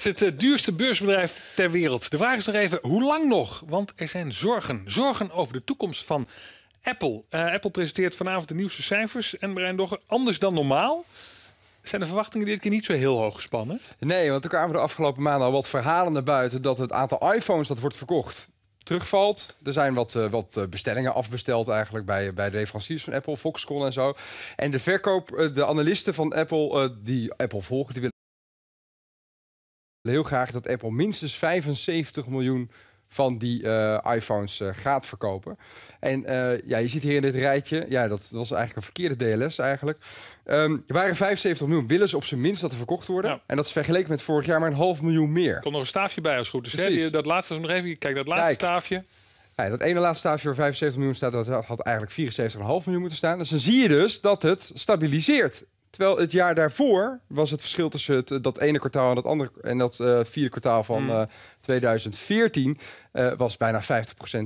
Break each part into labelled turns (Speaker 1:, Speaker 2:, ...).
Speaker 1: steeds het eh, duurste beursbedrijf ter wereld. De vraag is nog even, hoe lang nog? Want er zijn zorgen. Zorgen over de toekomst van Apple. Eh, Apple presenteert vanavond de nieuwste cijfers. En brein
Speaker 2: Dogger, anders dan normaal zijn de verwachtingen dit keer niet zo heel hoog gespannen. Nee, want er kwamen de afgelopen maanden al wat verhalen naar buiten... dat het aantal iPhones dat wordt verkocht terugvalt. Er zijn wat, eh, wat bestellingen afbesteld eigenlijk bij, bij de leveranciers van Apple, Foxconn en zo. En de verkoop, de analisten van Apple, die Apple volgen, die willen heel graag dat Apple minstens 75 miljoen van die eh, iPhones eh, gaat verkopen. En eh, ja, je ziet hier in dit rijtje, ja, dat, was eigenlijk een verkeerde DLS eigenlijk. Ehm, er waren 75 miljoen, willen ze op zijn minst dat er verkocht worden. En dat is vergeleken met vorig jaar maar een half miljoen meer. Er
Speaker 1: komt nog een staafje bij als goed is. Dus, dat laatste nog even, kijk, dat laatste
Speaker 2: staafje. Ja, dat ene laatste staafje waar 75 miljoen staat, dat had eigenlijk 74,5 miljoen moeten staan. Dus dan zie je dus dat het stabiliseert Terwijl het jaar daarvoor was het verschil tussen het, dat ene kwartaal en dat andere en dat eh, vierde kwartaal van, hmm. eh, 2014 eh, was bijna 50%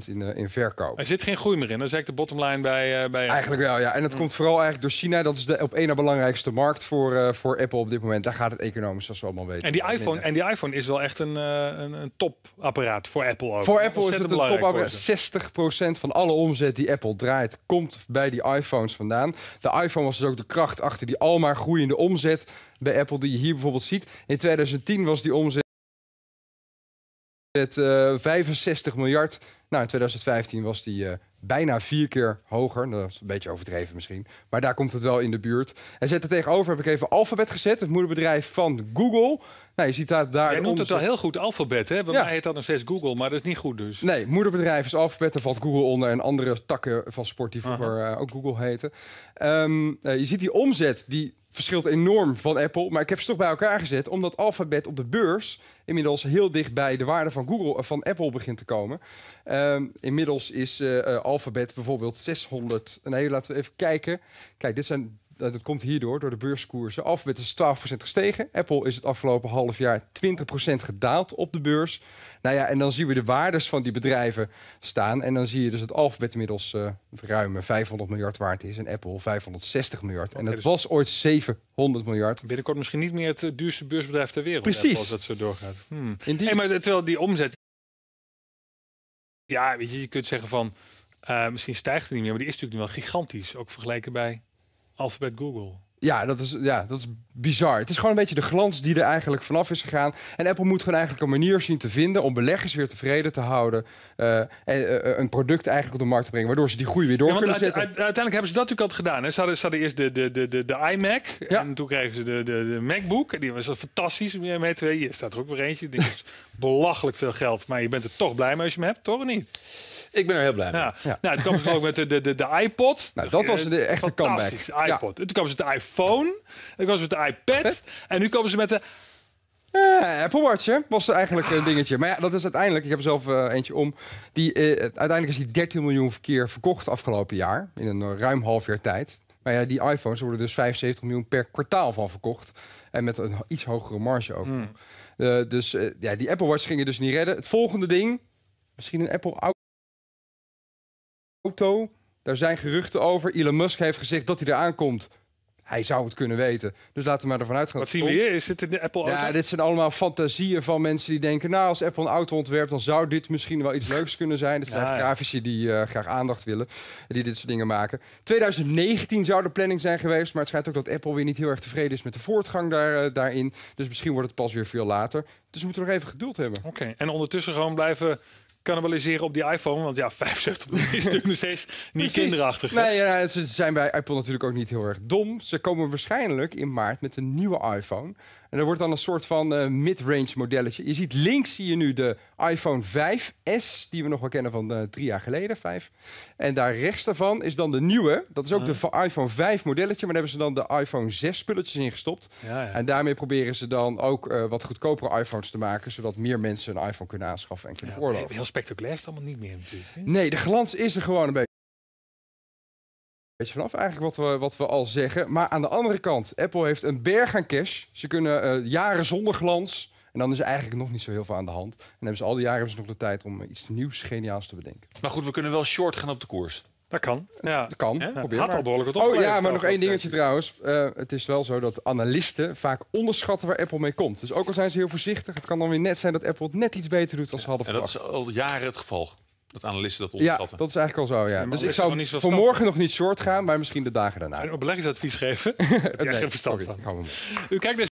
Speaker 2: in, eh, in verkoop.
Speaker 1: Er zit geen groei meer in. Dat is eigenlijk de bottomline bij, uh, bij Eigenlijk wel, ja. En dat komt
Speaker 2: vooral eigenlijk door China. Dat is de op één na belangrijkste markt voor, voor Apple op dit moment. Daar gaat het economisch, zoals we allemaal weten. En die iPhone, en
Speaker 1: die iPhone is wel echt een, een, een topapparaat voor Apple Voor Apple is het een topapparaat.
Speaker 2: 60% van alle omzet die Apple draait, komt bij die iPhones vandaan. De iPhone was dus ook de kracht achter die almaar groeiende omzet bij Apple die je hier bijvoorbeeld ziet. In 2010 was die omzet met 65 eh, miljard. Nou, in 2015 was die eh, bijna vier keer hoger. Dat is een beetje overdreven misschien. Maar daar komt het wel in de buurt. En zet er tegenover heb ik even Alphabet gezet, het moederbedrijf van Google. Nou, je ziet daar, daar noemt het al heel
Speaker 1: goed alfabet, hè? Bij mij heet dat nog steeds Google, maar dat is niet goed dus.
Speaker 2: Nee, moederbedrijf is alfabet, Er valt Google onder en andere takken van sport die vroeger eh, ook Google heten. Ehm, eh, je ziet die omzet, die verschilt enorm van Apple, maar ik heb ze toch bij elkaar gezet, omdat alfabet op de beurs inmiddels heel dicht bij de waarde van, Google, eh, van Apple begint te komen. Ehm, inmiddels is uh, Alphabet bijvoorbeeld 600. Nee, laten we even kijken. Kijk, dit zijn dat komt hierdoor, door de beurskoersen. Alphabet is 12% gestegen. Apple is het afgelopen half jaar 20% gedaald op de beurs. Nou ja, en dan zien we de waardes van die bedrijven staan. En dan zie je dus het Alphabet inmiddels uh, ruim 500 miljard waard is. En Apple 560 miljard. en dat dus was ooit 700 miljard. Binnenkort misschien niet meer het eh, duurste beursbedrijf ter wereld. Precies. als dat zo
Speaker 1: doorgaat. Hmm. Hey, maar terwijl die omzet... Ja, weet je, je kunt zeggen van... Eh, misschien stijgt het niet meer, maar die is natuurlijk nu wel gigantisch. Ook vergeleken bij Alphabet Google.
Speaker 2: Ja dat, is, ja, dat is bizar. Het is gewoon een beetje de glans die er eigenlijk vanaf is gegaan. En Apple moet gewoon eigenlijk een manier zien te vinden om beleggers weer tevreden te houden. Eh, en, eh, eh, een product eigenlijk op de markt te brengen, waardoor ze die groei weer door kunnen zetten.
Speaker 1: uiteindelijk hebben ze dat natuurlijk altijd gedaan. Hè. Ze, hadden, ze eerst de, de, de, de, de iMac en toen kregen ze de, de, de MacBook. Die was fantastisch. Met twee, hier staat er ook weer eentje. Dit is belachelijk veel geld, maar je bent er toch blij mee als je hem hebt, toch of niet? Ik ben er heel blij mee. Ja. Nou, toen kwam ze ook met de, de, de, de iPod. Nou, dat was eh, de echte comeback. iPod. Toen kwam ze met de iPhone. Toen kwam ze met de iPad. En nu komen ze met de
Speaker 2: eh, Apple Watch hè? was eigenlijk een eh, dingetje. Maar ja, dat is uiteindelijk, ik heb er zelf eentje om. Die, uiteindelijk is die 13 miljoen keer verkocht afgelopen jaar. In een ruim half jaar tijd. Maar ja, die iPhones worden dus 75 miljoen per kwartaal van verkocht. En met een iets hogere marge ook. Hmm. dus ja, die Apple Watch ging je dus niet redden. Het volgende ding, misschien een Apple Auto auto. Daar zijn geruchten over. Elon Musk heeft gezegd dat hij eraan komt. Hij zou het kunnen weten. Dus laten we maar ervan uitgaan. Wat zien we hier? Is dit Apple auto? Ja, dit zijn allemaal fantasieën van mensen die denken... nou, als Apple een auto ontwerpt, dan zou dit misschien wel iets leuks kunnen zijn. Dit zijn ja, grafici die eh, graag aandacht willen. Die dit soort dingen maken. 2019 zou de planning zijn geweest. Maar het schijnt ook dat Apple weer niet heel erg tevreden is met de voortgang daar, eh, daarin. Dus misschien wordt het pas weer veel later. Dus we moeten nog even geduld hebben.
Speaker 1: Oké, en ondertussen gewoon blijven cannibaliseren op die iPhone. Want ja,
Speaker 2: 75 is natuurlijk nog steeds
Speaker 1: niet kinderachtig. Nee,
Speaker 2: ja, ze zijn bij Apple natuurlijk ook niet heel erg dom. Ze komen waarschijnlijk in maart met een nieuwe iPhone. En er wordt dan een soort van uh, mid-range modelletje. Je ziet links zie je nu de iPhone 5S, die we nog wel kennen van eh, drie jaar geleden, 5. En daar rechts daarvan is dan de nieuwe. Dat is ook ah. de iPhone 5 modelletje, maar daar hebben ze dan de iPhone 6 spulletjes in gestopt. En daarmee proberen ze dan ook eh, wat goedkopere iPhones te maken, zodat meer mensen een iPhone kunnen aanschaffen en kunnen ja, Heel
Speaker 1: spectaculair is het allemaal niet meer natuurlijk.
Speaker 2: Nee, de glans is er gewoon een beetje. Weet je vanaf eigenlijk wat we, wat we al zeggen. Maar aan de andere kant, Apple heeft een berg aan cash. Ze kunnen eh, jaren zonder glans. En dan is er eigenlijk nog niet zo heel veel aan de hand. En hebben ze al die jaren hebben ze nog de tijd om iets nieuws, geniaals te bedenken. Maar goed,
Speaker 1: we kunnen wel short gaan op de koers. Dat kan. Ja. Dat kan. Ja. Probeer Had maar. al behoorlijk wat Oh ja, maar nog één eh,
Speaker 2: dingetje trouwens. Eh, het is wel zo dat analisten vaak onderschatten waar Apple mee komt. Dus ook al zijn ze heel voorzichtig, het kan dan weer net zijn dat Apple het net iets beter doet als ze hadden verwacht. En
Speaker 1: dat is al jaren het geval. Dat analisten dat ontschatten.
Speaker 2: Ja, dat is eigenlijk al zo, ja. dus ik zou vanmorgen nog niet short gaan, maar misschien de dagen daarna.
Speaker 1: En beleggingsadvies geven?
Speaker 2: Heb geen verstand van?
Speaker 1: U kijkt